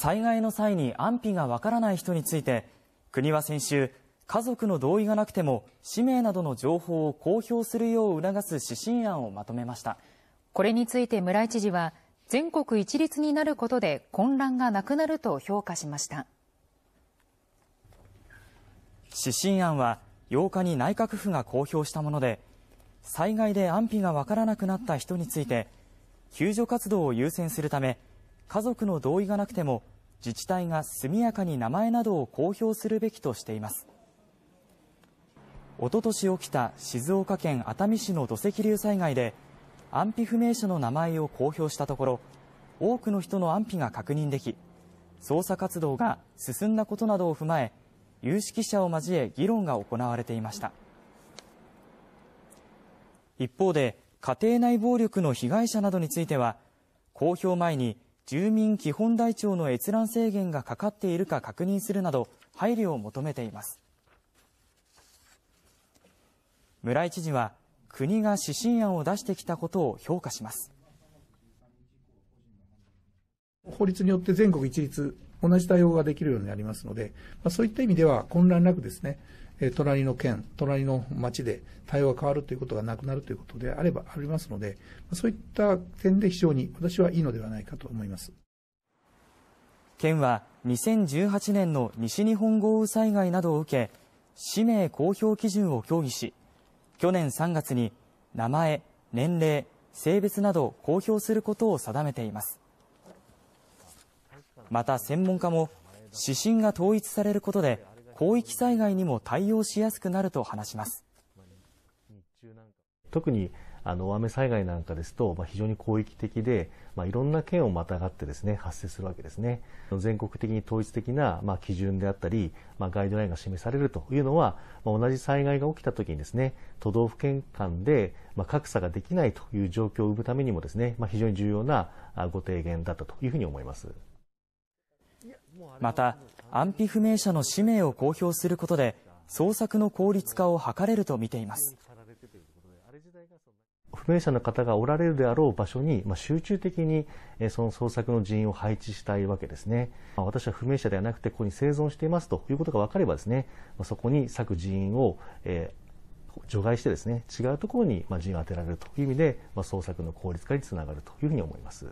災害の際に安否がわからない人について、国は先週、家族の同意がなくても氏名などの情報を公表するよう促す指針案をまとめましたこれについて村井知事は全国一律になることで混乱がなくなると評価しました指針案は8日に内閣府が公表したもので災害で安否がわからなくなった人について救助活動を優先するため家族の同意がなくても自治体が速やかに名前などを公表するべきとしていますおととし起きた静岡県熱海市の土石流災害で安否不明者の名前を公表したところ多くの人の安否が確認でき捜査活動が進んだことなどを踏まえ有識者を交え議論が行われていました一方で家庭内暴力の被害者などについては公表前に住民基本台帳の閲覧制限がかかっているか確認するなど配慮を求めています村井知事は国が指針案を出してきたことを評価します法律によって全国一律同じ対応ができるようになりますので、まあ、そういった意味では混乱なくですねえ隣の県、隣の町で対応が変わるということがなくなるということであればありますので、そういった点で非常に私はいいのではないかと思います。県は2018年の西日本豪雨災害などを受け、氏名公表基準を協議し、去年3月に名前、年齢、性別など公表することを定めています。また専門家も指針が統一されることで広域災害にも対応しやすくなると話します。特にあの大雨災害なんかですと、まあ、非常に広域的で、まあ、いろんな県をまたがってですね発生するわけですね全国的に統一的な、まあ、基準であったり、まあ、ガイドラインが示されるというのは、まあ、同じ災害が起きた時にですね都道府県間で、まあ、格差ができないという状況を生むためにもですね、まあ、非常に重要なご提言だったというふうに思います。また、安否不明者の氏名を公表することで、捜索の効率化を図れると見ています。不明者の方がおられるであろう場所に、集中的に、その捜索の人員を配置したいわけですね、私は不明者ではなくてここに生存していますということが分かればですね、そこに咲く人員を、除外してですね違うところに、人員を当てられるという意味で、捜索の効率化につながるというふうに思います。